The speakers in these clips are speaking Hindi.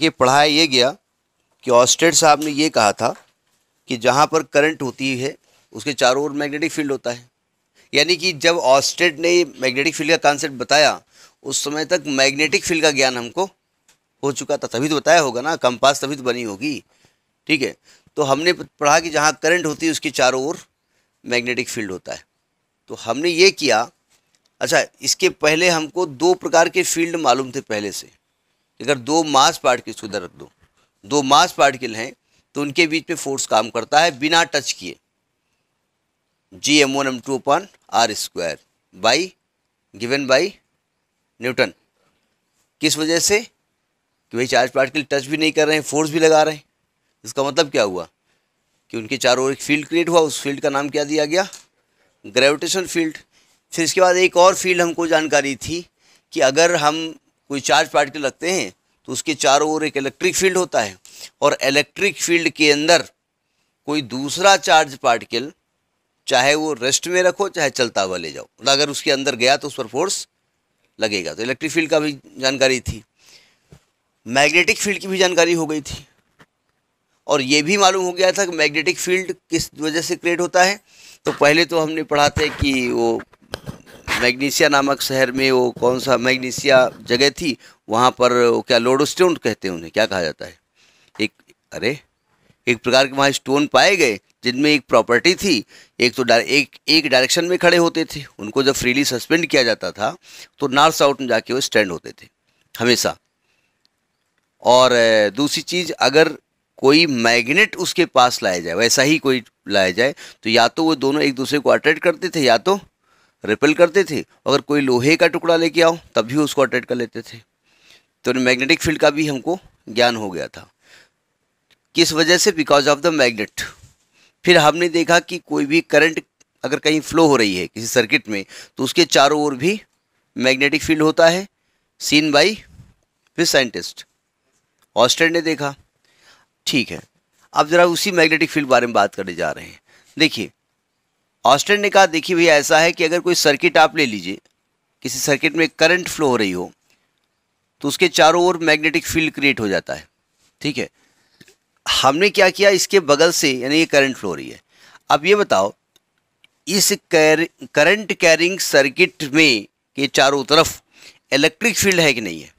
ये पढ़ाया ये गया कि ऑस्टेड साहब ने ये कहा था कि जहाँ पर करंट होती है उसके चारों ओर मैग्नेटिक फील्ड होता है यानी कि जब ऑस्टेड ने मैग्नेटिक फील्ड का कॉन्सेप्ट बताया उस समय तक मैग्नेटिक फील्ड का ज्ञान हमको हो चुका था तभी तो बताया होगा ना कंपास तभी तो बनी होगी ठीक है तो हमने पढ़ा कि जहाँ करंट होती है उसके चारों ओर मैग्नेटिक फील्ड होता है तो हमने ये किया अच्छा इसके पहले हमको दो प्रकार के फील्ड मालूम थे पहले से अगर दो मास पार्टिकल्स को उधर रख दो दो मास पार्टिकल हैं तो उनके बीच में फोर्स काम करता है बिना टच किए G M one M two upon R square by given by Newton किस वजह से कि भाई चार्ज पार्टिकल टच भी नहीं कर रहे हैं फोर्स भी लगा रहे हैं इसका मतलब क्या हुआ कि उनके चारों ओर एक फील्ड क्रिएट हुआ उस फील्ड का नाम क्या दिया गया ग्रेविटेशन फील्ड फिर इसके बाद एक और फील्ड हमको जानकारी थी कि अगर हम कोई चार्ज पार्टिकल लगते हैं तो उसके चारों ओर एक इलेक्ट्रिक फील्ड होता है और इलेक्ट्रिक फील्ड के अंदर कोई दूसरा चार्ज पार्टिकल चाहे वो रेस्ट में रखो चाहे चलता हुआ ले जाओ मतलब अगर उसके अंदर गया तो उस पर फोर्स लगेगा तो इलेक्ट्रिक फील्ड का भी जानकारी थी मैग्नेटिक फील्ड की भी जानकारी हो गई थी और ये भी मालूम हो गया था कि मैग्नेटिक फील्ड किस वजह से क्रिएट होता है तो पहले तो हमने पढ़ा था कि वो मैग्नीसिया नामक शहर में वो कौन सा मैग्नीसिया जगह थी वहाँ पर वो क्या लोडोस्टोन कहते हैं उन्हें क्या कहा जाता है एक अरे एक प्रकार के वहाँ स्टोन पाए गए जिनमें एक प्रॉपर्टी थी एक तो डार, एक एक डायरेक्शन में खड़े होते थे उनको जब फ्रीली सस्पेंड किया जाता था तो नॉर्थ साउथ में जाके वो स्टैंड होते थे हमेशा और दूसरी चीज़ अगर कोई मैग्नेट उसके पास लाया जाए वैसा ही कोई लाया जाए तो या तो वो दोनों एक दूसरे को अट्रैक्ट करते थे या तो रिपेल करते थे अगर कोई लोहे का टुकड़ा लेके आओ तब भी उसको अट्रैक्ट कर लेते थे तो मैग्नेटिक फील्ड का भी हमको ज्ञान हो गया था किस वजह से बिकॉज ऑफ द मैग्नेट फिर हमने देखा कि कोई भी करंट अगर कहीं फ्लो हो रही है किसी सर्किट में तो उसके चारों ओर भी मैग्नेटिक फील्ड होता है सीन बाई फिर साइंटिस्ट ऑस्टर ने देखा ठीक है अब ज़रा उसी मैग्नेटिक फील्ड बारे में बात करने जा रहे हैं देखिए ऑस्टेन ने कहा देखिए भैया ऐसा है कि अगर कोई सर्किट आप ले लीजिए किसी सर्किट में करंट फ्लो हो रही हो तो उसके चारों ओर मैग्नेटिक फील्ड क्रिएट हो जाता है ठीक है हमने क्या किया इसके बगल से यानी ये करंट फ्लो हो रही है अब ये बताओ इस कैर करंट कैरिंग सर्किट में के चारों तरफ इलेक्ट्रिक फील्ड है कि नहीं है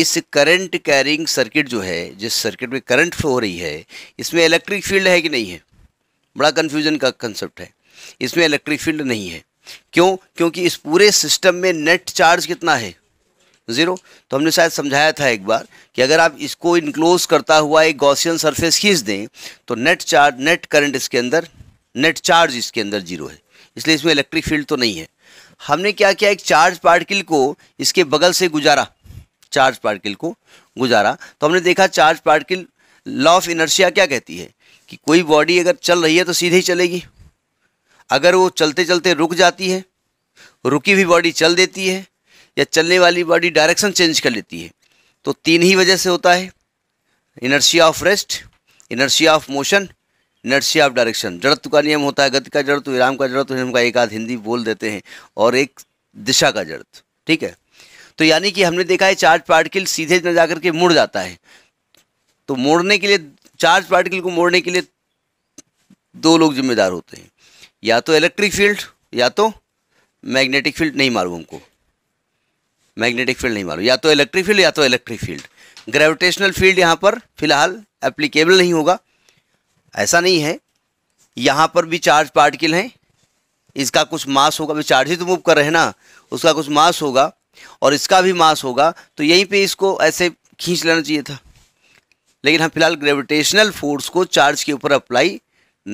इस करंट कैरिंग सर्किट जो है जिस सर्किट में करंट फ्लो हो रही है इसमें इलेक्ट्रिक फील्ड है कि नहीं है बड़ा कन्फ्यूजन का कंसेप्ट है इसमें इलेक्ट्रिक फील्ड नहीं है क्यों क्योंकि इस पूरे सिस्टम में नेट चार्ज कितना है ज़ीरो तो हमने शायद समझाया था एक बार कि अगर आप इसको इनक्लोज करता हुआ एक गॉसियन सरफेस खींच दें तो नेट चार्ज नेट करंट इसके अंदर नेट चार्ज इसके अंदर जीरो है इसलिए इसमें इलेक्ट्रिक फील्ड तो नहीं है हमने क्या किया एक चार्ज पार्टिकल को इसके बगल से गुजारा चार्ज पार्टिकल को गुजारा तो हमने देखा charge particle law of inertia क्या कहती है कि कोई बॉडी अगर चल रही है तो सीधे ही चलेगी अगर वो चलते चलते रुक जाती है रुकी हुई बॉडी चल देती है या चलने वाली बॉडी डायरेक्शन चेंज कर लेती है तो तीन ही वजह से होता है inertia of rest inertia of motion inertia of direction जड़त्व का नियम होता है गति का जड़त्व विराम का जड़त्व हम का एक आध हिंदी बोल देते हैं और एक दिशा का जड़त्व ठीक है तो यानी कि हमने देखा है चार्ज पार्टिकल सीधे न जाकर के मुड़ जाता है तो मोड़ने के लिए चार्ज पार्टिकल को मोड़ने के लिए दो लोग जिम्मेदार होते हैं या तो इलेक्ट्रिक फील्ड या तो मैग्नेटिक फील्ड नहीं मालूम हमको मैग्नेटिक फील्ड नहीं मालूम या तो इलेक्ट्रिक फील्ड या तो इलेक्ट्रिक फील्ड ग्रेविटेशनल फील्ड यहाँ पर फिलहाल एप्लीकेबल नहीं होगा ऐसा नहीं है यहाँ पर भी चार्ज पार्टिकल हैं इसका कुछ मास होगा भी चार्ज ही तो मूव कर रहे हैं ना उसका कुछ मास होगा और इसका भी मास होगा तो यहीं पे इसको ऐसे खींच लेना चाहिए था लेकिन हम फिलहाल ग्रेविटेशनल फोर्स को चार्ज के ऊपर अप्लाई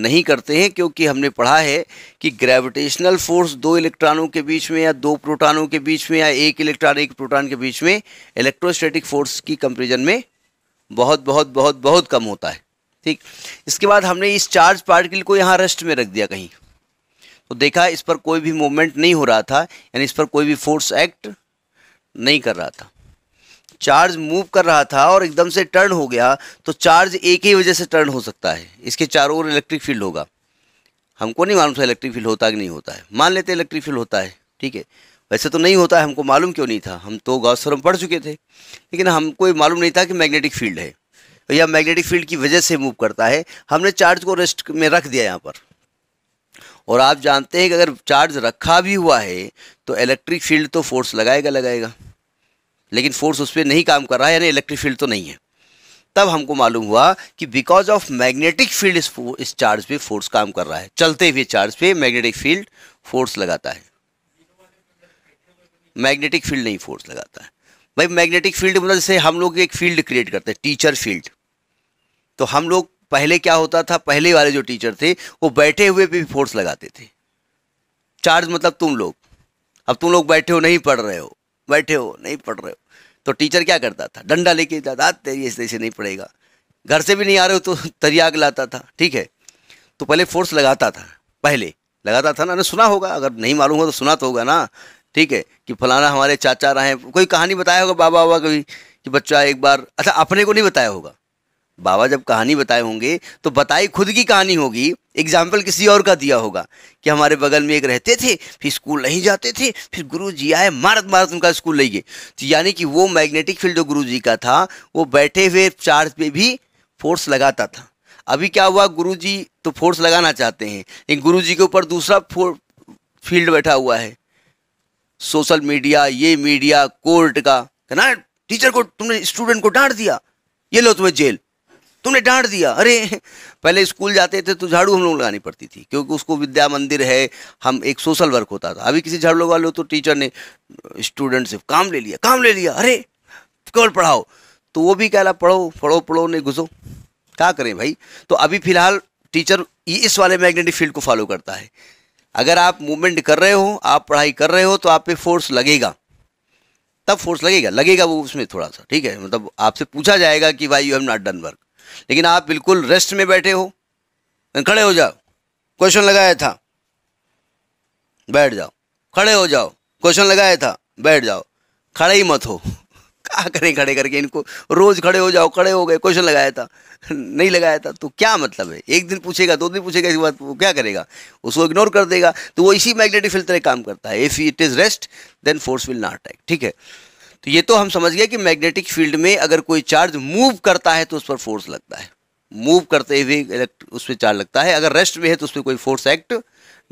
नहीं करते हैं क्योंकि हमने पढ़ा है कि ग्रेविटेशनल फोर्स दो इलेक्ट्रॉनों के बीच में या दो प्रोटॉनों के बीच में या एक इलेक्ट्रॉन एक प्रोटॉन के बीच में इलेक्ट्रोस्टैटिक फोर्स की कंपेरिजन में बहुत बहुत बहुत बहुत कम होता है ठीक इसके बाद हमने इस चार्ज पार्टिकल को यहाँ रेस्ट में रख दिया कहीं तो देखा इस पर कोई भी मूवमेंट नहीं हो रहा था यानी इस पर कोई भी फोर्स एक्ट नहीं कर रहा था चार्ज मूव कर रहा था और एकदम से टर्न हो गया तो चार्ज एक ही वजह से टर्न हो सकता है इसके चारों ओर इलेक्ट्रिक फील्ड होगा हमको नहीं मालूम था इलेक्ट्रिक फील्ड होता कि नहीं होता है मान लेते इलेक्ट्रिक फील्ड होता है ठीक है वैसे तो नहीं होता है हमको मालूम क्यों नहीं था हम तो गौसरम पढ़ चुके थे लेकिन हमको मालूम नहीं था कि मैग्नेटिक फील्ड है या मैग्नेटिक फील्ड की वजह से मूव करता है हमने चार्ज को रेस्ट में रख दिया यहाँ पर और आप जानते हैं कि अगर चार्ज रखा भी हुआ है तो इलेक्ट्रिक फील्ड तो फोर्स लगाएगा लगाएगा लेकिन फोर्स उस पर नहीं काम कर रहा है यानी इलेक्ट्रिक फील्ड तो नहीं है तब हमको मालूम हुआ कि बिकॉज ऑफ मैग्नेटिक फील्ड इस, इस चार्ज पे फोर्स काम कर रहा है चलते हुए चार्ज पे मैग्नेटिक फील्ड फोर्स लगाता है मैग्नेटिक फील्ड नहीं फोर्स लगाता है भाई मैग्नेटिक फील्ड मतलब जैसे हम लोग एक फील्ड क्रिएट करते हैं टीचर फील्ड तो हम लोग पहले क्या होता था पहले वाले जो टीचर थे वो बैठे हुए भी फोर्स लगाते थे चार्ज मतलब तुम लोग अब तुम लोग बैठे हो नहीं पढ़ रहे हो बैठे हो नहीं पढ़ रहे हो तो टीचर क्या करता था डंडा लेके जाता तेरी ऐसे ऐसे नहीं पढ़ेगा घर से भी नहीं आ रहे हो तो तरियाग लाता था ठीक है तो पहले फोर्स लगाता था पहले लगाता था ना ना सुना होगा अगर नहीं मालूम होगा तो सुना तो होगा ना ठीक है कि फलाना हमारे चाचा रहे कोई कहानी बताया होगा बाबा बाबा कभी कि बच्चा एक बार अच्छा अपने को नहीं बताया होगा बाबा जब कहानी बताए होंगे तो बताई खुद की कहानी होगी एग्जाम्पल किसी और का दिया होगा कि हमारे बगल में एक रहते थे फिर स्कूल नहीं जाते थे फिर गुरु जी आए मारत मारत उनका स्कूल ले गए तो यानी कि वो मैग्नेटिक फील्ड जो गुरु जी का था वो बैठे हुए चार्ज पे भी फोर्स लगाता था अभी क्या हुआ गुरु जी तो फोर्स लगाना चाहते हैं लेकिन गुरु जी के ऊपर दूसरा फील्ड बैठा हुआ है सोशल मीडिया ये मीडिया कोर्ट का ना टीचर को तुमने स्टूडेंट को डांट दिया ये लो तुम्हें जेल तुमने डांट दिया अरे पहले स्कूल जाते थे तो झाड़ू हम लोग लगानी पड़ती थी क्योंकि उसको विद्या मंदिर है हम एक सोशल वर्क होता था अभी किसी झाड़ू लगा लो तो टीचर ने स्टूडेंट से काम ले लिया काम ले लिया अरे केवल पढ़ाओ तो वो भी कहला पढ़ो पढ़ो पढ़ो नहीं घुसो क्या करें भाई तो अभी फिलहाल टीचर इस वाले मैग्नेटिक फील्ड को फॉलो करता है अगर आप मूवमेंट कर रहे हो आप पढ़ाई कर रहे हो तो आप पे फोर्स लगेगा तब फोर्स लगेगा लगेगा वो उसमें थोड़ा सा ठीक है मतलब आपसे पूछा जाएगा कि भाई you have not done work लेकिन आप बिल्कुल रेस्ट में बैठे हो खड़े हो जाओ क्वेश्चन लगाया था बैठ जाओ खड़े हो जाओ क्वेश्चन लगाया था बैठ जाओ खड़े ही मत हो क्या करें खड़े करके इनको रोज खड़े हो जाओ खड़े हो गए क्वेश्चन लगाया था नहीं लगाया था तो क्या मतलब है एक दिन पूछेगा दो दिन पूछेगा इसके बाद वो क्या करेगा उसको इग्नोर कर देगा तो वो इसी मैग्नेटिक फिल्टर काम करता है if it is rest then force will not attack ठीक है तो ये तो हम समझ गए कि मैग्नेटिक फील्ड में अगर कोई चार्ज मूव करता है तो उस पर फोर्स लगता है मूव करते हुए उस पर चार्ज लगता है अगर रेस्ट में है तो उस पर कोई फोर्स एक्ट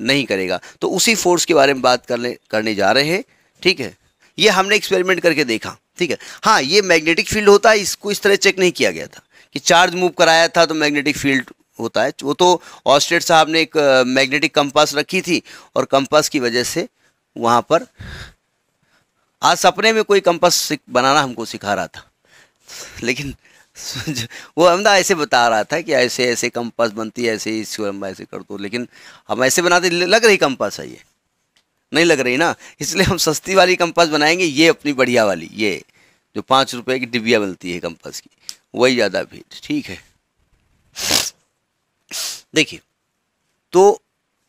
नहीं करेगा तो उसी फोर्स के बारे में बात करने करने जा रहे हैं ठीक है ये हमने एक्सपेरिमेंट करके देखा ठीक है हाँ ये मैग्नेटिक फील्ड होता है इसको इस तरह चेक नहीं किया गया था कि चार्ज मूव कराया था तो मैग्नेटिक फील्ड होता है वो तो ऑस्ट्रेट साहब ने एक मैग्नेटिक कंपास रखी थी और कंपास की वजह से वहाँ पर आज सपने में कोई कंपस बनाना हमको सिखा रहा था लेकिन वो हमदा ऐसे बता रहा था कि ऐसे ऐसे कंपास बनती है ऐसे इसको हम ऐसे कर दो लेकिन हम ऐसे बनाते लग रही कंपास है ये नहीं लग रही ना इसलिए हम सस्ती वाली कंपास बनाएंगे ये अपनी बढ़िया वाली ये जो पाँच रुपये की डिबिया मिलती है कंपास की वही ज़्यादा भीड़ ठीक है देखिए तो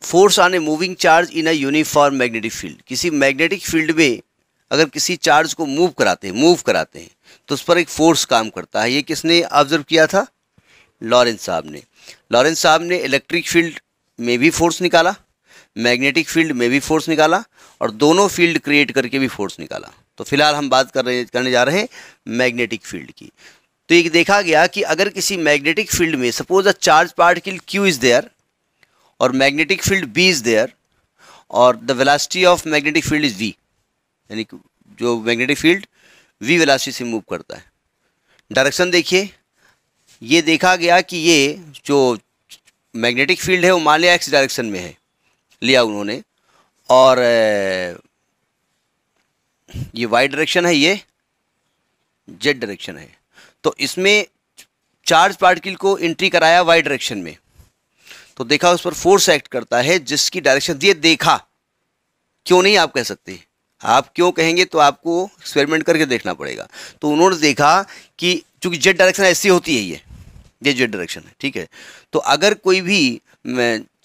force on a moving charge in a uniform magnetic field किसी मैग्नेटिक फील्ड में अगर किसी चार्ज को मूव कराते हैं मूव कराते हैं तो उस पर एक फोर्स काम करता है ये किसने ऑब्जर्व किया था लॉरेंस साहब ने लॉरेंस साहब ने इलेक्ट्रिक फील्ड में भी फोर्स निकाला मैग्नेटिक फील्ड में भी फोर्स निकाला और दोनों फील्ड क्रिएट करके भी फोर्स निकाला तो फिलहाल हम बात कर रहे करने जा रहे हैं मैग्नेटिक फील्ड की तो एक देखा गया कि अगर किसी मैग्नेटिक फील्ड में suppose a charge particle Q is there और magnetic field B is there और the velocity of magnetic field is V यानी जो मैग्नेटिक फील्ड वी वेलासिटी से मूव करता है डायरेक्शन देखिए ये देखा गया कि ये जो मैग्नेटिक फील्ड है वो मान लिया एक्स डायरेक्शन में है लिया उन्होंने और ये वाई डायरेक्शन है ये जेड डायरेक्शन है तो इसमें चार्ज पार्टिकल को एंट्री कराया वाई डायरेक्शन में तो देखा उस पर फोर्स एक्ट करता है जिसकी डायरेक्शन ये देखा क्यों नहीं आप कह सकते आप क्यों कहेंगे तो आपको एक्सपेरिमेंट करके देखना पड़ेगा तो उन्होंने देखा कि चूंकि जेड डायरेक्शन ऐसी होती है ये ये जेड डायरेक्शन है ठीक है तो अगर कोई भी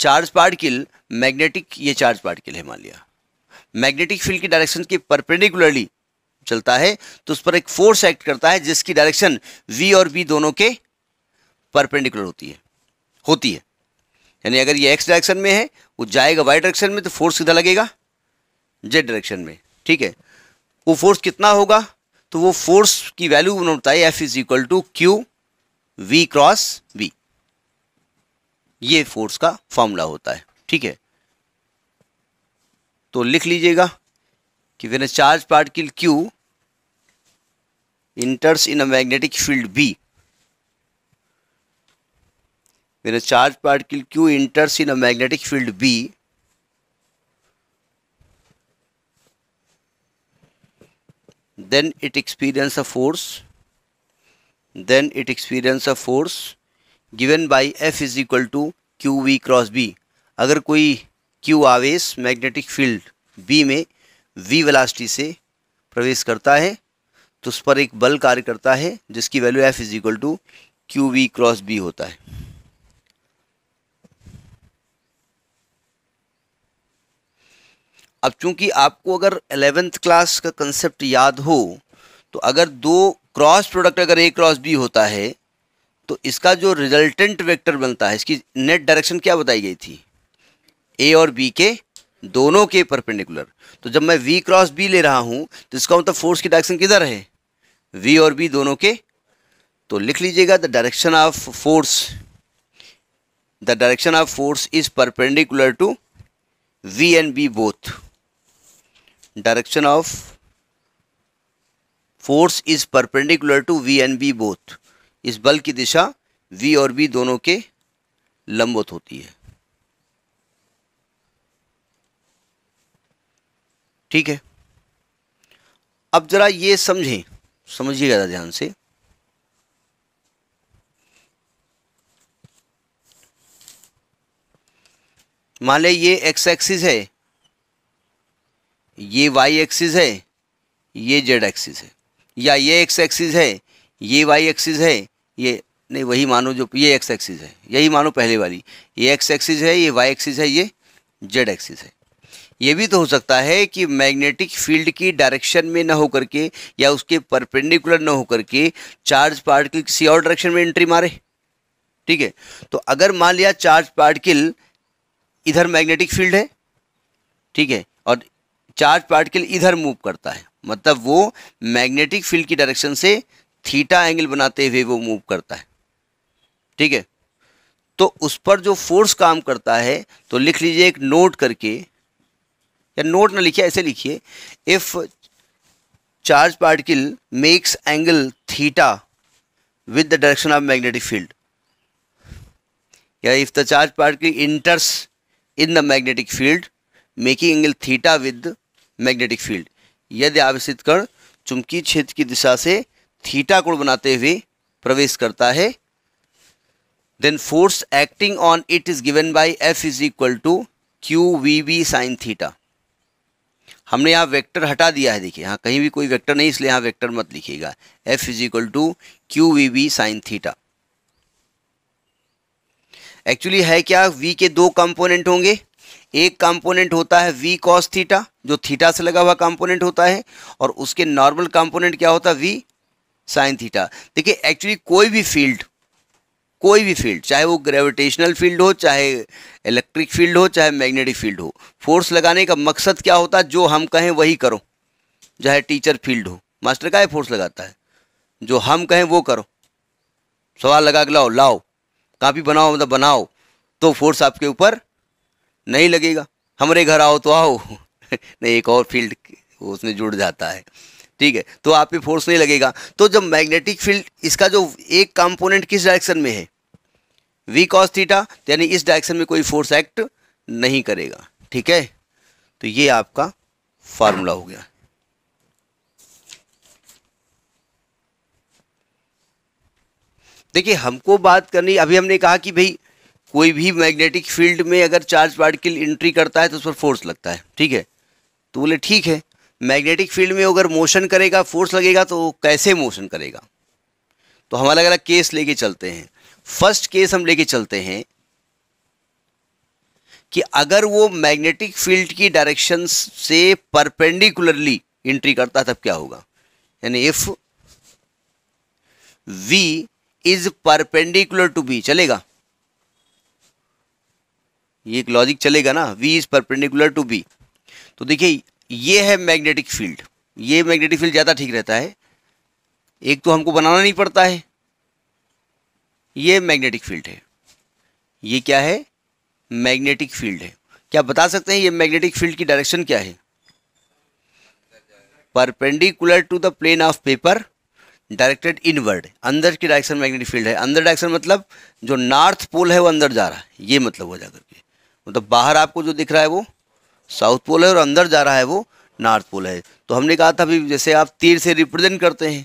चार्ज पार्टिकल मैग्नेटिक ये चार्ज पार्टिकल है मान लिया मैग्नेटिक फील्ड की डायरेक्शन के परपेंडिकुलरली चलता है तो उस पर एक फोर्स एक्ट करता है जिसकी डायरेक्शन वी और बी दोनों के परपेंडिकुलर होती है होती है यानी अगर ये एक्स डायरेक्शन में है वो जाएगा वाई डायरेक्शन में तो फोर्स सीधा लगेगा जेड डायरेक्शन में ठीक है वो फोर्स कितना होगा तो वो फोर्स की वैल्यू उन्होंने बताई F is equal to Q V cross V ये फोर्स का फॉर्मूला होता है ठीक है तो लिख लीजिएगा कि when charge particle Q enters in a magnetic field B when a charge particle Q enters in a magnetic field B then it experience a force then it experience a force given by F is equal to Q V cross B अगर कोई क्यू आवेश मैग्नेटिक फील्ड बी में वी वेलासिटी से प्रवेश करता है तो उस पर एक बल कार्य करता है जिसकी value F is equal to Q V cross B होता है अब चूंकि आपको अगर एलेवेंथ क्लास का कंसेप्ट याद हो तो अगर दो क्रॉस प्रोडक्ट अगर ए क्रॉस बी होता है तो इसका जो रिजल्टेंट वेक्टर बनता है इसकी नेट डायरेक्शन क्या बताई गई थी ए और बी के दोनों के परपेंडिकुलर तो जब मैं वी क्रॉस बी ले रहा हूँ तो इसका मतलब फोर्स की डायरेक्शन किधर है वी और बी दोनों के तो लिख लीजिएगा the direction of force the direction of force is perpendicular to V and B both direction of force is perpendicular to v and b both इस बल की दिशा v और b दोनों के लंबवत होती है ठीक है अब जरा ये समझें समझिएगा ध्यान से मान लें ये एक्स एक्सिस है ये वाई एक्सिस है ये जेड एक्सिस है या ये एक्स एक्सिस है ये वाई एक्सिस है ये नहीं वही मानो जो ये एक्स एक्सिस है यही मानो पहले वाली ये एक्स एक्सिस है ये वाई एक्सिस है ये जेड एक्सिस है ये भी तो हो सकता है कि मैग्नेटिक फील्ड की डायरेक्शन में ना होकर के या उसके परपेंडिकुलर ना होकर के चार्ज पार्टिकल किसी और डायरेक्शन में एंट्री मारे ठीक है तो अगर मान लिया चार्ज पार्टिकल इधर मैग्नेटिक फील्ड है ठीक है और चार्ज पार्टिकल इधर मूव करता है मतलब वो मैग्नेटिक फील्ड की डायरेक्शन से थीटा एंगल बनाते हुए वो मूव करता है ठीक है तो उस पर जो फोर्स काम करता है तो लिख लीजिए एक नोट करके या नोट ना लिखिए ऐसे लिखिए if charge particle makes angle theta with the direction of magnetic field या if the charge particle enters in the magnetic field making angle theta with magnetic field यदि आवेशित कण चुंबकीय क्षेत्र की दिशा से थीटा कोण बनाते हुए प्रवेश करता है then force acting on it is given by F is equal to Q v v sine theta हमने यहाँ वेक्टर हटा दिया है देखिए यहाँ कहीं भी कोई वेक्टर नहीं इसलिए यहाँ वेक्टर मत लिखिएगा F is equal to Q v v sine theta actually है क्या वी के दो कंपोनेंट होंगे एक कंपोनेंट होता है वी कॉस थीटा जो थीटा से लगा हुआ कंपोनेंट होता है और उसके नॉर्मल कंपोनेंट क्या होता है वी साइन थीटा देखिए एक्चुअली कोई भी फील्ड कोई भी फील्ड चाहे वो ग्रेविटेशनल फील्ड हो चाहे इलेक्ट्रिक फील्ड हो चाहे मैग्नेटिक फील्ड हो फोर्स लगाने का मकसद क्या होता है जो हम कहें वही करो चाहे टीचर फील्ड हो मास्टर का फोर्स लगाता है जो हम कहें वो करो सवाल लगा के लाओ लाओ कापी बनाओ मतलब बनाओ तो फोर्स आपके ऊपर नहीं लगेगा हमारे घर आओ तो आओ नहीं एक और फील्ड उसमें जुड़ जाता है ठीक है तो आप पे फोर्स नहीं लगेगा तो जब मैग्नेटिक फील्ड इसका जो एक कंपोनेंट किस डायरेक्शन में है वी कॉस थीटा यानी इस डायरेक्शन में कोई फोर्स एक्ट नहीं करेगा ठीक है तो ये आपका फार्मूला हो गया देखिए हमको बात करनी अभी हमने कहा कि भाई कोई भी मैग्नेटिक फील्ड में अगर चार्ज पार्टिकल एंट्री करता है तो उस पर फोर्स लगता है ठीक है तो बोले ठीक है मैग्नेटिक फील्ड में अगर मोशन करेगा फोर्स लगेगा तो कैसे मोशन करेगा तो हम अलग अलग केस लेके चलते हैं फर्स्ट केस हम लेके चलते हैं कि अगर वो मैग्नेटिक फील्ड की डायरेक्शन से परपेंडिकुलरली एंट्री करता है तब क्या होगा यानी if v is perpendicular to B चलेगा ये एक लॉजिक चलेगा ना v is perpendicular to B तो देखिए ये है मैग्नेटिक फील्ड ये मैग्नेटिक फील्ड ज़्यादा ठीक रहता है एक तो हमको बनाना नहीं पड़ता है ये मैग्नेटिक फील्ड है ये क्या है मैग्नेटिक फील्ड है क्या बता सकते हैं ये मैग्नेटिक फील्ड की डायरेक्शन क्या है perpendicular to the plane of paper directed inward अंदर की डायरेक्शन मैग्नेटिक फील्ड है अंदर डायरेक्शन मतलब जो नॉर्थ पोल है वो अंदर जा रहा है ये मतलब हो जाकर के मतलब बाहर आपको जो दिख रहा है वो साउथ पोल है और अंदर जा रहा है वो नॉर्थ पोल है तो हमने कहा था अभी जैसे आप तीर से रिप्रेजेंट करते हैं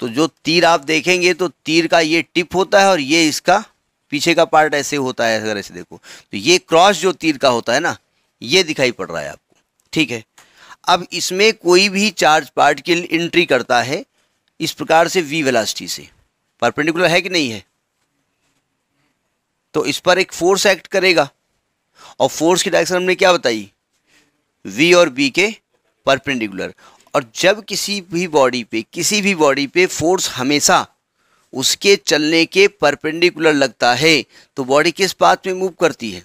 तो जो तीर आप देखेंगे तो तीर का ये टिप होता है और ये इसका पीछे का पार्ट ऐसे होता है अगर ऐसे देखो तो ये क्रॉस जो तीर का होता है ना ये दिखाई पड़ रहा है आपको ठीक है अब इसमें कोई भी चार्ज पार्टिकल एंट्री करता है इस प्रकार से वी वेलासिटी से परपेंडिकुलर है कि नहीं है तो इस पर एक फोर्स एक्ट करेगा और फोर्स की डायरेक्शन हमने क्या बताई वी और बी के परपेंडिकुलर और जब किसी भी बॉडी पे किसी भी बॉडी पे फोर्स हमेशा उसके चलने के परपेंडिकुलर लगता है तो बॉडी किस पाथ में मूव करती है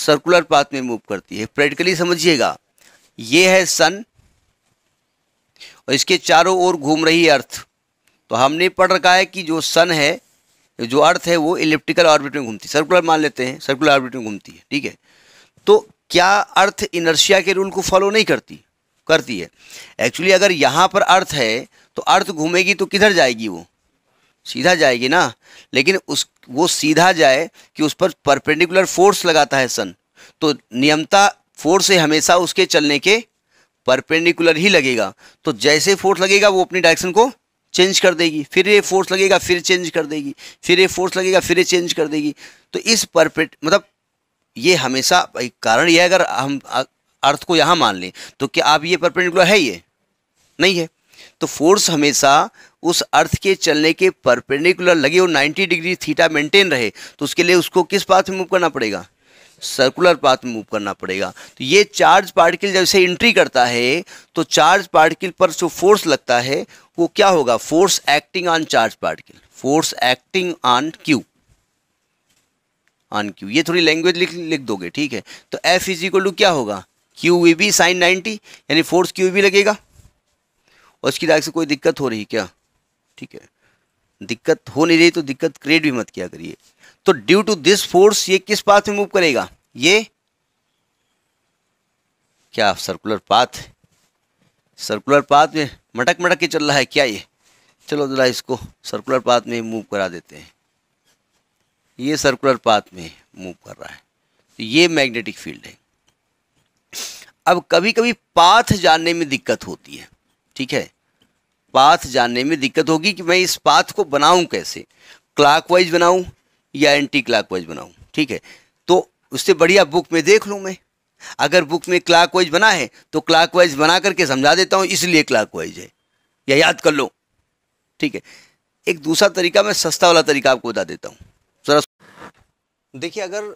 सर्कुलर पाथ में मूव करती है प्रैक्टिकली समझिएगा ये है सन और इसके चारों ओर घूम रही अर्थ तो हमने पढ़ रखा है कि जो सन है जो अर्थ है वो इलिप्टिकल ऑर्बिट में घूमती है सर्कुलर मान लेते हैं सर्कुलर ऑर्बिट में घूमती है ठीक है तो क्या अर्थ इनर्शिया के रूल को फॉलो नहीं करती करती है एक्चुअली अगर यहाँ पर अर्थ है तो अर्थ घूमेगी तो किधर जाएगी वो सीधा जाएगी ना लेकिन उस वो सीधा जाए कि उस पर परपेंडिकुलर फोर्स लगाता है सन तो नियमता फोर्स से हमेशा उसके चलने के परपेंडिकुलर ही लगेगा तो जैसे फोर्स लगेगा वो अपनी डायरेक्शन को चेंज कर देगी फिर ये फोर्स लगेगा फिर चेंज कर देगी फिर ये फोर्स लगेगा फिर ये चेंज कर देगी तो इस परपेट मतलब ये हमेशा कारण ये अगर हम अर्थ को यहाँ मान लें तो क्या आप ये परपेंडिकुलर है ये नहीं है तो फोर्स हमेशा उस अर्थ के चलने के परपेंडिकुलर लगे और 90 डिग्री थीटा मेंटेन रहे तो उसके लिए उसको किस पाथ में मूव करना पड़ेगा सर्कुलर पाथ में मूव करना पड़ेगा तो ये चार्ज पार्टिकल जब इसे एंट्री करता है तो चार्ज पार्टिकल पर जो फोर्स लगता है वो क्या होगा force acting on charge particle force acting on q on q ये थोड़ी लैंग्वेज लिख लिख दोगे ठीक है तो एफ इज इक्वल टू क्या होगा q v B sine ninety यानी फोर्स क्यू वी लगेगा और उसकी दाग से कोई दिक्कत हो रही क्या ठीक है दिक्कत हो नहीं रही तो दिक्कत क्रिएट भी मत किया करिए तो ड्यू टू दिस फोर्स ये किस पाथ में मूव करेगा ये क्या सर्कुलर पाथ सर्कुलर पाथ में मटक मटक के चल रहा है क्या ये चलो ज़रा इसको सर्कुलर पाथ में मूव करा देते हैं ये सर्कुलर पाथ में मूव कर रहा है तो ये मैग्नेटिक फील्ड है अब कभी कभी पाथ जानने में दिक्कत होती है ठीक है पाथ जानने में दिक्कत होगी कि मैं इस पाथ को बनाऊं कैसे क्लॉकवाइज बनाऊं या एंटी क्लॉकवाइज बनाऊं ठीक है तो उससे बढ़िया बुक में देख लूं मैं अगर बुक में क्लाक वाइज बना है तो क्लाक वाइज बना करके समझा देता हूँ इसलिए क्लाक वाइज है या याद कर लो ठीक है एक दूसरा तरीका मैं सस्ता वाला तरीका आपको बता देता हूँ जरा देखिए अगर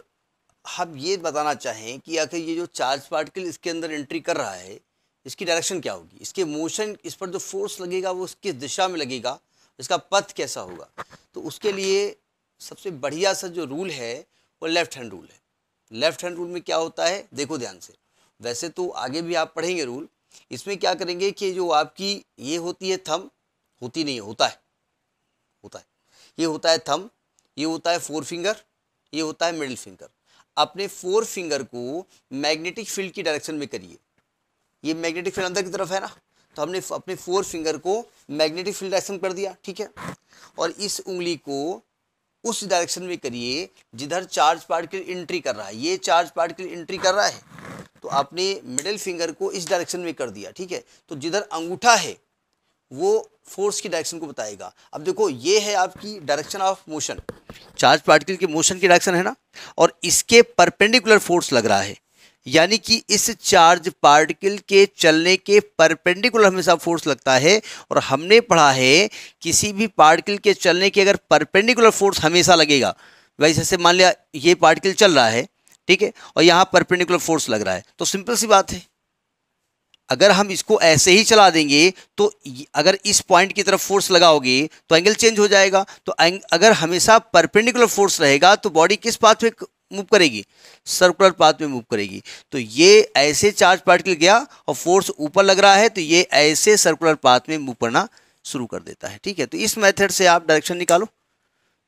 हम ये बताना चाहें कि आखिर ये जो चार्ज पार्टिकल इसके अंदर एंट्री कर रहा है इसकी डायरेक्शन क्या होगी इसके मोशन इस पर जो फोर्स लगेगा वो किस दिशा में लगेगा इसका पथ कैसा होगा तो उसके लिए सबसे बढ़िया सा जो रूल है वो लेफ्ट हैंड रूल है लेफ्ट हैंड रूल में क्या होता है देखो ध्यान से वैसे तो आगे भी आप पढ़ेंगे रूल इसमें क्या करेंगे कि जो आपकी ये होती है थम होती नहीं होता है होता है ये होता है थम ये होता है फोर फिंगर ये होता है मिडिल फिंगर अपने फोर फिंगर को मैग्नेटिक फील्ड की डायरेक्शन में करिए ये मैग्नेटिक फील्ड अंदर की तरफ है ना तो हमने अपने फोर फिंगर को मैग्नेटिक फील्ड डायरेक्शन कर दिया ठीक है और इस उंगली को उस डायरेक्शन में करिए जिधर चार्ज पार्टिकल एंट्री कर रहा है ये चार्ज पार्टिकल एंट्री कर रहा है तो आपने मिडिल फिंगर को इस डायरेक्शन में कर दिया ठीक है तो जिधर अंगूठा है वो फोर्स की डायरेक्शन को बताएगा अब देखो ये है आपकी direction of motion charge particle के मोशन की डायरेक्शन है ना और इसके परपेंडिकुलर फोर्स लग रहा है यानी कि इस चार्ज पार्टिकल के चलने के परपेंडिकुलर हमेशा फोर्स लगता है और हमने पढ़ा है किसी भी पार्टिकल के चलने के अगर परपेंडिकुलर फोर्स हमेशा लगेगा वैसे से मान लिया ये पार्टिकल चल रहा है ठीक है और यहाँ परपेंडिकुलर फोर्स लग रहा है तो सिंपल सी बात है अगर हम इसको ऐसे ही चला देंगे तो अगर इस पॉइंट की तरफ फोर्स लगाओगे तो एंगल चेंज हो जाएगा तो अगर हमेशा परपेंडिकुलर फोर्स रहेगा तो बॉडी किस पाथ में मूव करेगी सर्कुलर पाथ में मूव करेगी तो ये ऐसे चार्ज पार्टिकल गया और फोर्स ऊपर लग रहा है तो ये ऐसे सर्कुलर पाथ में मूव करना शुरू कर देता है ठीक है तो इस मेथड से आप डायरेक्शन निकालो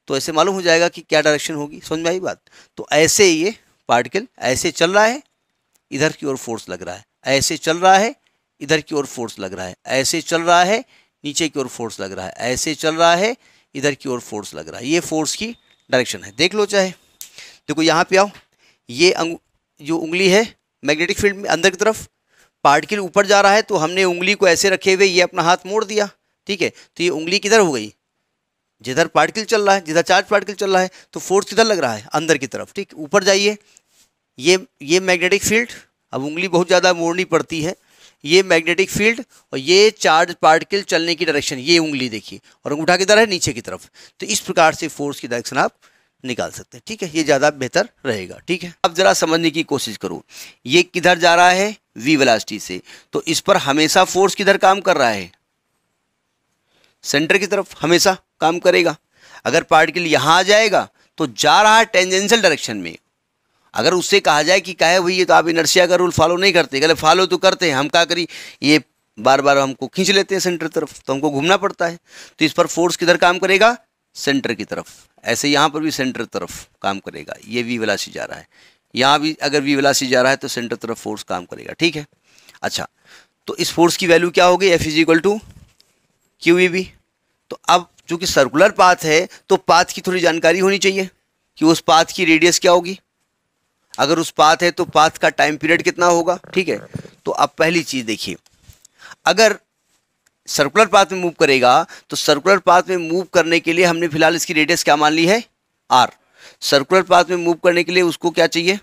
तो ऐसे मालूम हो जाएगा कि क्या डायरेक्शन होगी समझ में आई बात तो ऐसे ये पार्टिकल ऐसे चल रहा है इधर की ओर फोर्स लग रहा है ऐसे चल रहा है इधर की ओर फोर्स लग रहा है ऐसे चल रहा है नीचे की ओर फोर्स लग रहा है ऐसे चल रहा है इधर की ओर फोर्स लग रहा है ये फोर्स की डायरेक्शन है देख लो चाहे देखो यहाँ पे आओ ये जो उंगली है मैग्नेटिक फील्ड में अंदर की तरफ पार्टिकल ऊपर जा रहा है तो हमने उंगली को ऐसे रखे हुए ये अपना हाथ मोड़ दिया ठीक है तो ये उंगली किधर हो गई जिधर पार्टिकल चल रहा है जिधर चार्ज पार्टिकल चल रहा है तो फोर्स किधर लग रहा है अंदर की तरफ ठीक ऊपर जाइए ये ये मैग्नेटिक फील्ड अब उंगली बहुत ज़्यादा मोड़नी पड़ती है ये मैग्नेटिक फील्ड और ये चार्ज पार्टिकल चलने की डायरेक्शन ये उंगली देखिए और उठा किधर है नीचे की तरफ तो इस प्रकार से फोर्स की डायरेक्शन आप निकाल सकते हैं ठीक है ये ज़्यादा बेहतर रहेगा ठीक है अब ज़रा समझने की कोशिश करो ये किधर जा रहा है वी वेलासिटी से तो इस पर हमेशा फोर्स किधर काम कर रहा है सेंटर की तरफ हमेशा काम करेगा अगर पार्टिकल यहाँ आ जाएगा तो जा रहा है टेंजेंशियल डायरेक्शन में अगर उससे कहा जाए कि कहे भैया तो आप इनर्शिया का रूल फॉलो नहीं करते गले फॉलो तो करते हैं हम क्या करी ये बार बार हमको खींच लेते हैं सेंटर तरफ तो हमको घूमना पड़ता है तो इस पर फोर्स किधर काम करेगा सेंटर की तरफ ऐसे यहाँ पर भी सेंटर तरफ काम करेगा ये वी वलासी जा रहा है यहाँ भी अगर वी वलासी जा रहा है तो सेंटर तरफ फोर्स काम करेगा ठीक है अच्छा तो इस फोर्स की वैल्यू क्या होगी F is equal to Q v तो अब चूंकि सर्कुलर पाथ है तो पाथ की थोड़ी जानकारी होनी चाहिए कि उस पाथ की रेडियस क्या होगी अगर उस पाथ है तो पाथ का टाइम पीरियड कितना होगा ठीक है तो अब पहली चीज़ देखिए अगर सर्कुलर पाथ में मूव करेगा तो सर्कुलर पाथ में मूव करने के लिए हमने फिलहाल इसकी रेडियस क्या मान ली है आर सर्कुलर पाथ में मूव करने के लिए उसको क्या चाहिए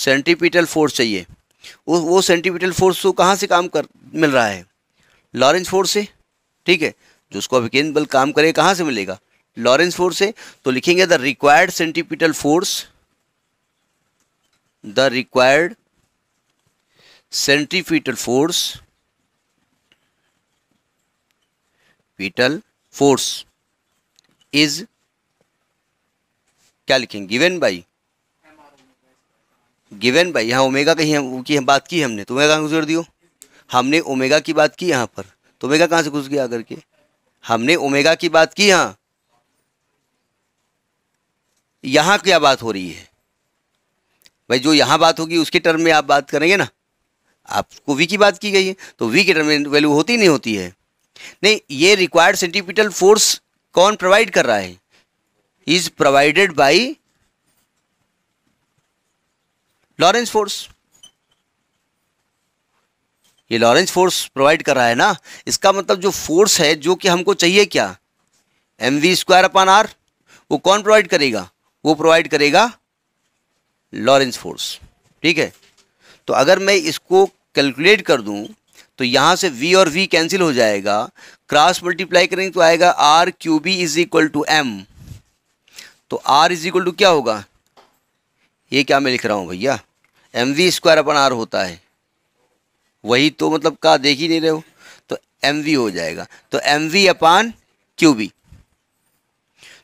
सेंटीपीटल फोर्स चाहिए वो वो सेंटीपीटल फोर्स तो कहाँ से काम कर मिल रहा है लॉरेंस फोर्स से ठीक है जो उसको अभिकेंद्र बल काम करे कहाँ से मिलेगा लॉरेंस फोर्स से तो लिखेंगे the required centripetal force the required centripetal force capital force is क्या लिखेंगे गिवेन बाई गिवेन बाई यहाँ ओमेगा कहीं हम की हम बात की हमने तो ओमेगा कहाँ गुजर दियो हमने ओमेगा की बात की यहाँ पर तो ओमेगा कहाँ से घुस गया करके हमने ओमेगा की बात की यहाँ यहाँ क्या बात हो रही है भाई जो यहाँ बात होगी उसके टर्म में आप बात करेंगे ना आपको वी की बात की गई है तो वी के टर्म में वैल्यू होती नहीं होती है नहीं ये रिक्वायर्ड सेंटीपिटल फोर्स कौन प्रोवाइड कर रहा है is provided by Lorentz force ये लॉरेंस फोर्स प्रोवाइड कर रहा है ना इसका मतलब जो फोर्स है जो कि हमको चाहिए क्या m v square upon r वो कौन प्रोवाइड करेगा वो प्रोवाइड करेगा लॉरेंस फोर्स ठीक है तो अगर मैं इसको कैलकुलेट कर दूं तो यहाँ से v और v कैंसिल हो जाएगा क्रॉस मल्टीप्लाई करेंगे तो आएगा r q B is equal to m तो आर इज इक्वल टू क्या होगा ये क्या मैं लिख रहा हूँ भैया m v square upon r होता है वही तो मतलब का देख ही नहीं रहे हो तो एम वी हो जाएगा तो m v upon q B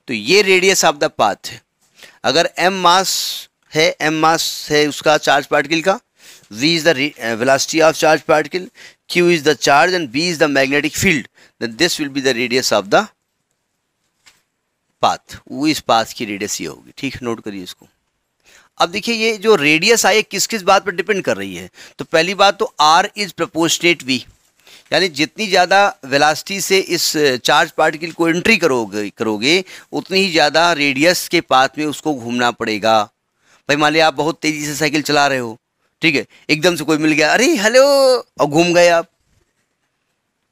तो ये रेडियस ऑफ द पाथ है अगर एम मास है एम मास है उसका चार्ज पार्टिकल का v is the velocity of charge particle Q is the charge and B is the magnetic field. Then this will be the radius of the path वो इस पाथ की रेडियस ये होगी ठीक है नोट करिए इसको अब देखिए ये जो रेडियस आई है किस किस बात पर डिपेंड कर रही है तो पहली बात तो आर इज प्रपोर्शनेट वी यानी जितनी ज़्यादा वेलासिटी से इस चार्ज पार्टिकल को एंट्री करोगे करोगे उतनी ही ज़्यादा रेडियस के पाथ में उसको घूमना पड़ेगा भाई मान लिया आप बहुत तेज़ी से साइकिल चला रहे हो ठीक है एकदम से कोई मिल गया अरे हेलो और घूम गए आप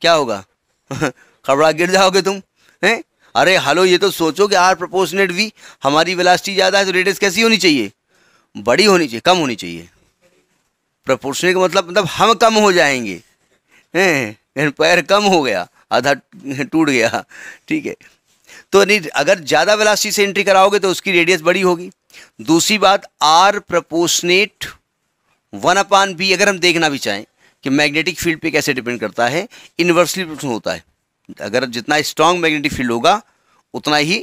क्या होगा खबरा गिर जाओगे तुम हैं अरे हेलो ये तो सोचो कि आर प्रपोर्शनेट भी हमारी वेलासिटी ज़्यादा है तो रेडियस कैसी होनी चाहिए बड़ी होनी चाहिए कम होनी चाहिए प्रपोर्शनेट का मतलब मतलब हम कम हो जाएंगे हैं पैर कम हो गया आधा टूट गया ठीक है तो नहीं अगर ज़्यादा वेलासिटी से एंट्री कराओगे तो उसकी रेडियस बड़ी होगी दूसरी बात r proportionate one upon B अगर हम देखना भी चाहें कि मैग्नेटिक फील्ड पे कैसे डिपेंड करता है इन्वर्सली प्रोपोर्शनल होता है अगर जितना स्ट्रांग मैग्नेटिक फील्ड होगा उतना ही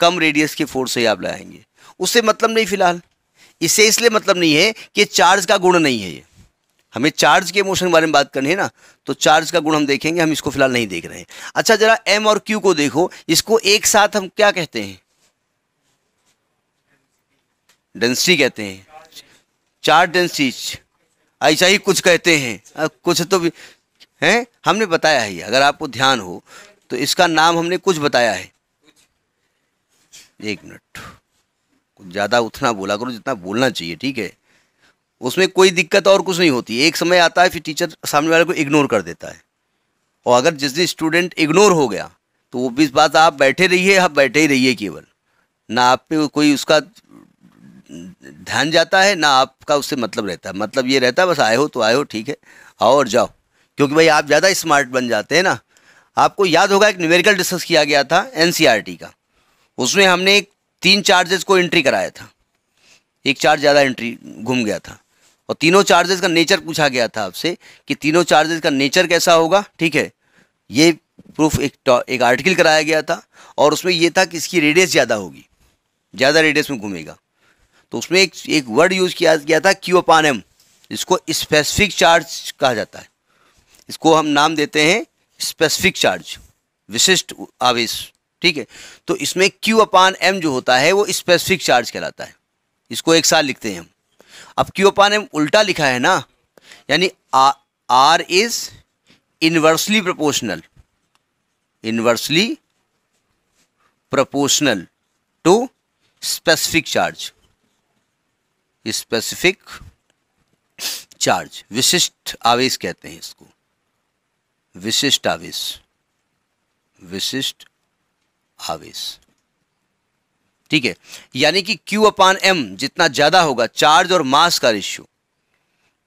कम रेडियस के फोर्स से आप लगाएंगे उससे मतलब नहीं फिलहाल इससे इसलिए मतलब नहीं है कि चार्ज का गुण नहीं है ये हमें चार्ज के मोशन के बारे में बात करनी है ना तो चार्ज का गुण हम देखेंगे हम इसको फिलहाल नहीं देख रहे हैं अच्छा जरा एम और क्यू को देखो इसको एक साथ हम क्या कहते हैं डेंसिटी कहते हैं चार डेंसीज ऐसा ही कुछ कहते हैं कुछ तो भी हैं हमने बताया ही अगर आपको ध्यान हो तो इसका नाम हमने कुछ बताया है एक मिनट कुछ ज़्यादा उतना बोला करो जितना बोलना चाहिए ठीक है उसमें कोई दिक्कत और कुछ नहीं होती एक समय आता है फिर टीचर सामने वाले को इग्नोर कर देता है और अगर जिस दिन स्टूडेंट इग्नोर हो गया तो वो भी बात आप बैठे रहिए आप बैठे ही रहिए केवल ना आप पे कोई उसका ध्यान जाता है ना आपका उससे मतलब रहता है मतलब ये रहता है बस आए हो तो आए हो ठीक है आओ और जाओ क्योंकि भाई आप ज़्यादा स्मार्ट बन जाते हैं ना आपको याद होगा एक न्यूमेरिकल डिस्कस किया गया था एन e का उसमें हमने एक तीन चार्जेस को एंट्री कराया था एक चार्ज ज़्यादा एंट्री घूम गया था और तीनों चार्जेस का नेचर पूछा गया था आपसे कि तीनों चार्जेस का नेचर कैसा होगा ठीक है ये प्रूफ एक एक आर्टिकल कराया गया था और उसमें यह था कि इसकी रेडियस ज़्यादा होगी ज़्यादा रेडियस में घूमेगा तो उसमें एक एक वर्ड यूज़ किया गया था क्यू अपान एम जिसको स्पेसिफिक चार्ज कहा जाता है इसको हम नाम देते हैं स्पेसिफिक चार्ज विशिष्ट आवेश ठीक है तो इसमें क्यू अपान एम जो होता है वो स्पेसिफिक चार्ज कहलाता है इसको एक साथ लिखते हैं हम अब क्यू अपान एम उल्टा लिखा है ना यानी r is inversely proportional inversely proportional to specific charge specific charge विशिष्ट आवेश कहते हैं इसको विशिष्ट आवेश विशिष्ट आवेश ठीक है यानी कि Q अपान एम जितना ज़्यादा होगा चार्ज और मास का रेशियो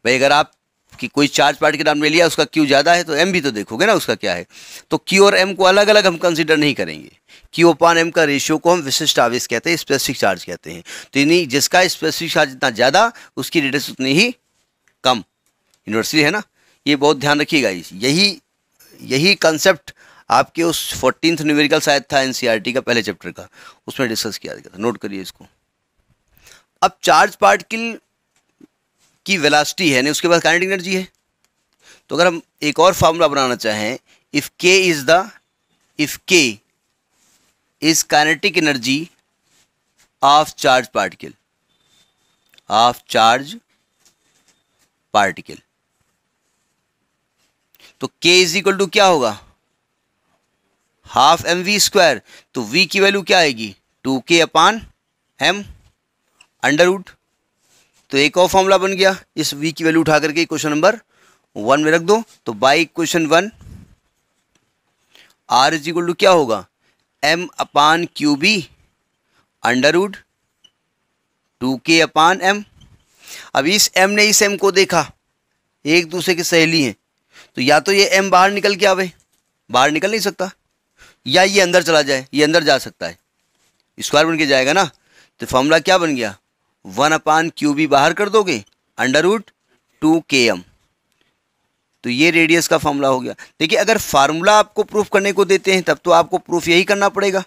भाई अगर आप कि कोई चार्ज पार्ट के नाम ले लिया उसका क्यू ज़्यादा है तो एम भी तो देखोगे ना उसका क्या है तो क्यू और एम को अलग अलग हम कंसिडर नहीं करेंगे कि ओपान एम का रेशियो को हम विशिष्ट आवेश कहते हैं स्पेसिफिक चार्ज कहते हैं तो यानी जिसका स्पेसिफिक चार्ज इतना ज़्यादा उसकी रेडियस उतनी ही कम यूनिवर्सिटी है ना ये बहुत ध्यान रखिएगा यही यही कंसेप्ट आपके उस फोर्टीन न्यूमेरिकल शायद था एन e का पहले चैप्टर का उसमें डिस्कस किया गया था नोट करिए इसको अब चार्ज पार्टिकल की वेलासिटी है नहीं उसके बाद काइनेटिक एनर्जी है तो अगर हम एक और फार्मूला बनाना चाहें if K is the if K is kinetic energy of charge particle of charge particle तो k इज इक्वल टू क्या होगा हाफ एम वी स्क्वायर तो v की वैल्यू क्या आएगी to K upon M under तो एक और फॉर्मूला बन गया इस v की वैल्यू उठा करके क्वेश्चन नंबर वन में रख दो तो by question one r is equal to क्या होगा m upon q B under root two K upon M अब इस एम ने इस एम को देखा एक दूसरे की सहेली हैं तो या तो ये एम बाहर निकल के आवे बाहर निकल नहीं सकता या ये अंदर चला जाए ये अंदर जा सकता है स्क्वायर बन के जाएगा ना तो फॉर्मूला क्या बन गया वन अपान क्यू बी बाहर कर दोगे under root two K m तो ये रेडियस का फॉर्मूला हो गया देखिए अगर फार्मूला आपको प्रूफ करने को देते हैं तब तो आपको प्रूफ यही करना पड़ेगा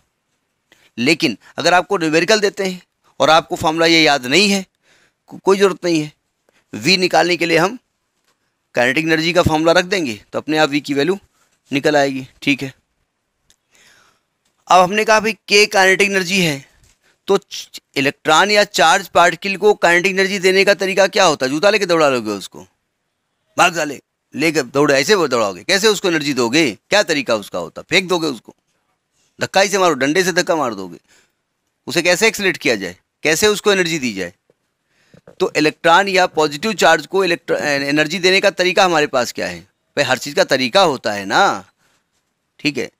लेकिन अगर आपको न्यूमेरिकल देते हैं और आपको फार्मूला ये याद नहीं है को, कोई ज़रूरत नहीं है वी निकालने के लिए हम कैनेटिक एनर्जी का फार्मूला रख देंगे तो अपने आप वी की वैल्यू निकल आएगी ठीक है अब हमने कहा भाई के कैनेटिक एनर्जी है तो इलेक्ट्रॉन या चार्ज पार्टिकल को कैनेटिक एनर्जी देने का तरीका क्या होता है जूता लेके दौड़ा लोगे उसको भाग डाले लेकर दौड़े ऐसे दौड़ाओगे कैसे उसको एनर्जी दोगे क्या तरीका उसका होता फेंक दोगे उसको धक्का ही से मारो डंडे से धक्का मार दोगे उसे कैसे एक्सलेट किया जाए कैसे उसको एनर्जी दी जाए तो इलेक्ट्रॉन या पॉजिटिव चार्ज को एनर्जी देने का तरीका हमारे पास क्या है भाई हर चीज़ का तरीका होता है ना ठीक है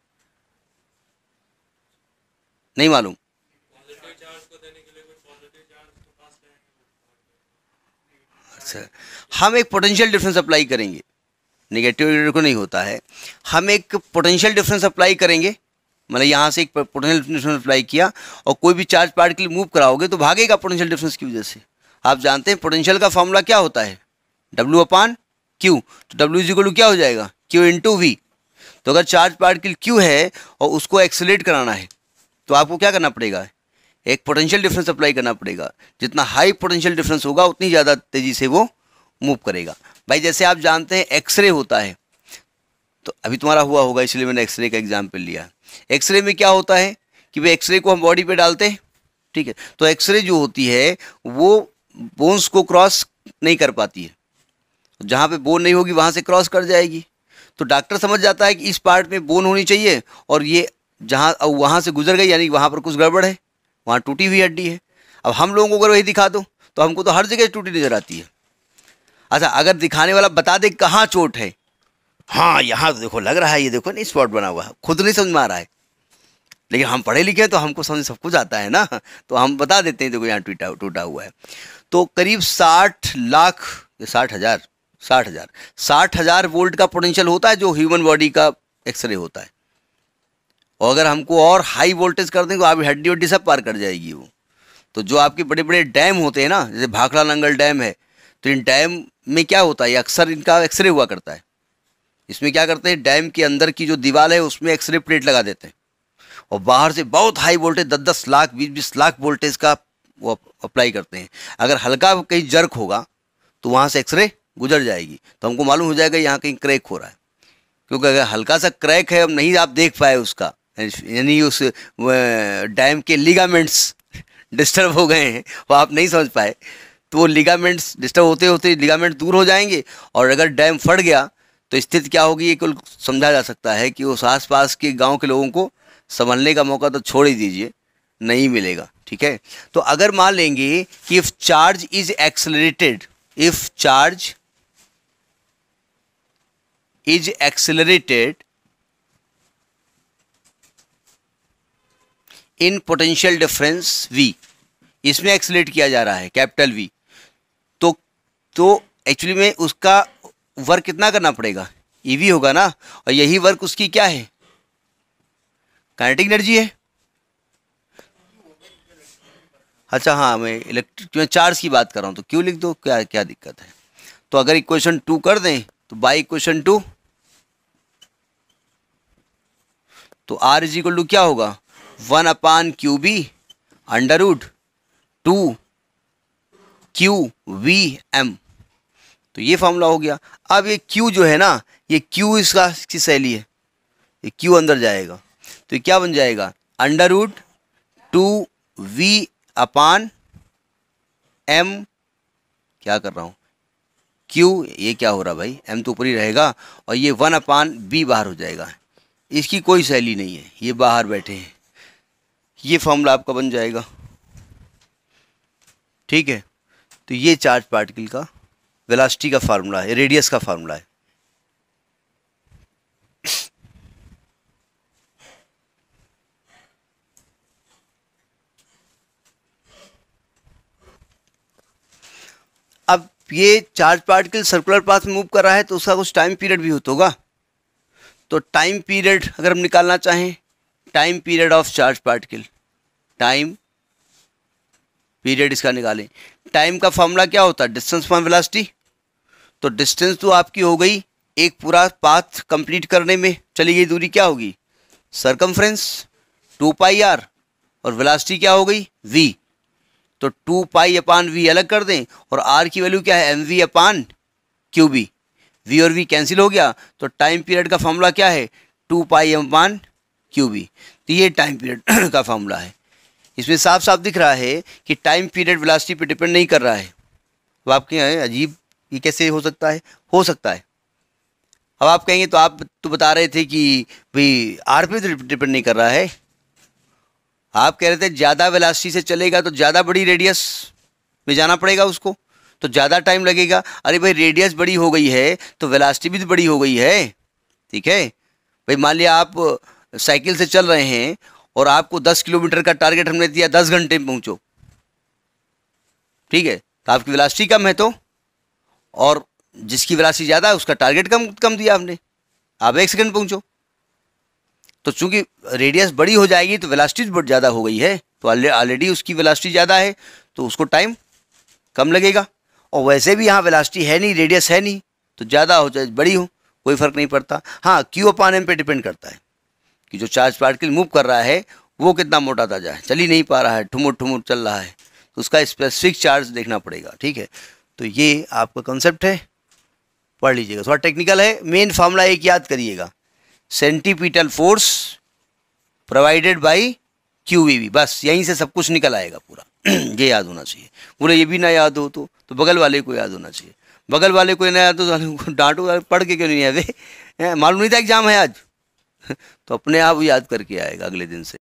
नहीं मालूम अच्छा हम एक पोटेंशियल डिफरेंस अप्लाई करेंगे निगेटिव को नहीं होता है हम एक पोटेंशियल डिफरेंस अप्लाई करेंगे मतलब यहाँ से एक पोटेंशियल डिफरेंस अप्लाई किया और कोई भी चार्ज पार्ट के लिए मूव कराओगे तो भागेगा पोटेंशियल डिफरेंस की वजह से आप जानते हैं पोटेंशियल का फॉर्मूला क्या होता है डब्ल्यू अपान क्यू तो डब्ल्यू जी इक्वल क्या हो जाएगा क्यू टू वी तो अगर चार्ज पार्टिकल क्यू है और उसको एक्सेलेट कराना है तो आपको क्या करना पड़ेगा एक पोटेंशियल डिफरेंस अप्लाई करना पड़ेगा जितना हाई पोटेंशियल डिफरेंस होगा उतनी ज़्यादा तेज़ी से वो मूव करेगा भाई जैसे आप जानते हैं एक्सरे होता है तो अभी तुम्हारा हुआ होगा इसलिए मैंने एक्सरे का एग्जाम्पल लिया एक्सरे में क्या होता है कि भाई एक्सरे को हम बॉडी पे डालते हैं ठीक है तो एक्सरे जो होती है वो बोन्स को क्रॉस नहीं कर पाती है जहाँ पे बोन नहीं होगी वहाँ से क्रॉस कर जाएगी तो डॉक्टर समझ जाता है कि इस पार्ट में बोन होनी चाहिए और ये जहाँ वहाँ से गुजर गई यानी वहाँ पर कुछ गड़बड़ है वहाँ टूटी हुई हड्डी है अब हम लोगों को अगर वही दिखा दो तो हमको तो हर जगह टूटी नज़र आती है अच्छा अगर दिखाने वाला बता दे कहाँ चोट है हाँ यहाँ देखो लग रहा है ये देखो नहीं स्पॉट बना हुआ है खुद नहीं समझ में आ रहा है लेकिन हम पढ़े लिखे हैं तो हमको समझ सब कुछ आता है ना तो हम बता देते हैं देखो यहाँ टूटा टूटा हुआ है तो करीब साठ लाख साठ हज़ार साठ हज़ार साठ हज़ार वोल्ट का पोटेंशियल होता है जो ह्यूमन बॉडी का एक्सरे होता है और अगर हमको और हाई वोल्टेज कर दें तो आपकी हड्डी वड्डी सब पार कर जाएगी वो तो जो आपके बड़े बड़े डैम होते हैं ना जैसे भाखड़ा नंगल डैम है तो इन डैम में क्या होता है अक्सर इनका एक्सरे हुआ करता है इसमें क्या करते हैं डैम के अंदर की जो दीवार है उसमें एक्सरे प्लेट लगा देते हैं और बाहर से बहुत हाई वोल्टेज दस दस लाख बीस बीस लाख वोल्टेज का वो अप्लाई करते हैं अगर हल्का कहीं जर्क होगा तो वहाँ से एक्सरे गुजर जाएगी तो हमको मालूम हो जाएगा यहाँ कहीं क्रैक हो रहा है क्योंकि अगर हल्का सा क्रैक है अब नहीं आप देख पाए उसका यानी उस डैम के लिगामेंट्स डिस्टर्ब हो गए हैं वो आप नहीं समझ पाए तो वो लिगामेंट्स डिस्टर्ब होते होते लिगामेंट दूर हो जाएंगे और अगर डैम फट गया तो स्थिति क्या होगी ये कुल समझा जा सकता है कि उस आस पास के गाँव के लोगों को संभलने का मौका तो छोड़ ही दीजिए नहीं मिलेगा ठीक है तो अगर मान लेंगे कि if charge is accelerated if charge is accelerated in potential difference v इसमें एक्सलेट किया जा रहा है कैपिटल वी तो एक्चुअली में उसका वर्क कितना करना पड़ेगा ईवी होगा ना और यही वर्क उसकी क्या है काइनेटिक एनर्जी है अच्छा हाँ मैं इलेक्ट्रिक चार्ज की बात कर रहा हूँ तो क्यों लिख दो क्या क्या दिक्कत है तो अगर इक्वेशन टू कर दें तो बाई इक्वेशन टू तो आर इज इक्वल टू क्या होगा one upon q B under root two Q v m तो ये फार्मूला हो गया अब ये Q जो है ना ये Q इसका इसकी शैली है ये Q अंदर जाएगा तो क्या बन जाएगा under root two v upon m क्या कर रहा हूँ क्यू ये क्या हो रहा भाई एम तो ऊपर ही रहेगा और ये वन अपान बी बाहर हो जाएगा इसकी कोई शैली नहीं है ये बाहर बैठे हैं ये फॉर्मूला आपका बन जाएगा ठीक है तो ये चार्ज पार्टिकल का वेलासिटी का फार्मूला है रेडियस का फार्मूला है अब ये चार्ज पार्टिकल सर्कुलर पाथ में मूव कर रहा है तो उसका कुछ टाइम पीरियड भी होगा तो टाइम पीरियड अगर हम निकालना चाहें time period of charge particle time period इसका निकालें टाइम का फॉर्मूला क्या होता है डिस्टेंस फ्रॉम वेलासिटी तो डिस्टेंस तो आपकी हो गई एक पूरा पाथ कंप्लीट करने में चली गई दूरी क्या होगी सरकमफ्रेंस टू पाई आर और वेलासिटी क्या हो गई वी तो टू पाई अपान वी अलग कर दें और आर की वैल्यू क्या है m v upon q B v और वी कैंसिल हो गया तो टाइम पीरियड का फॉर्मूला क्या है two pi m upon q B तो ये टाइम पीरियड का फॉर्मूला है इसमें साफ साफ दिख रहा है कि टाइम पीरियड वेलासिटी पे डिपेंड नहीं कर रहा है अब आपके यहाँ अजीब ये कैसे हो सकता है हो सकता है अब आप कहेंगे तो आप तो बता रहे थे कि भाई आर पे तो डिपेंड नहीं कर रहा है आप कह रहे थे ज़्यादा वेलासिटी से चलेगा तो ज़्यादा बड़ी रेडियस में जाना पड़ेगा उसको तो ज़्यादा टाइम लगेगा अरे भाई रेडियस बड़ी हो गई है तो वेलासिटी भी तो बड़ी हो गई है ठीक है भाई मान लिया आप साइकिल से चल रहे हैं और आपको दस किलोमीटर का टारगेट हमने दिया दस घंटे में पहुँचो ठीक है तो आपकी वेलासिटी कम है तो और जिसकी वेलासिटी ज़्यादा है उसका टारगेट कम कम दिया आपने आप एक सेकंड पहुँचो तो चूंकि रेडियस बड़ी हो जाएगी तो वेलासिटी बहुत ज़्यादा हो गई है तो ऑलरेडी उसकी वेलासिटी ज़्यादा है तो उसको टाइम कम लगेगा और वैसे भी यहाँ वेलासिटी है नहीं रेडियस है नहीं तो ज़्यादा हो जाए बड़ी हो कोई फ़र्क नहीं पड़ता हाँ क्यू अपान एम पे डिपेंड करता है कि जो चार्ज पार्टिकल मूव कर रहा है वो कितना मोटा ताजा है चल ही नहीं पा रहा है ठुमुर ठुमुर चल रहा है तो उसका स्पेसिफिक चार्ज देखना पड़ेगा ठीक है तो ये आपका कंसेप्ट है पढ़ लीजिएगा थोड़ा टेक्निकल है मेन फार्मूला एक याद करिएगा centripetal force provided by q बस यहीं से सब कुछ निकल आएगा पूरा ये याद होना चाहिए बोले ये भी ना याद हो तो तो बगल वाले को याद होना चाहिए बगल वाले को ना याद हो तो डांटो पढ़ के क्यों नहीं आए मालूम नहीं था एग्जाम है आज तो अपने आप याद करके आएगा अगले दिन से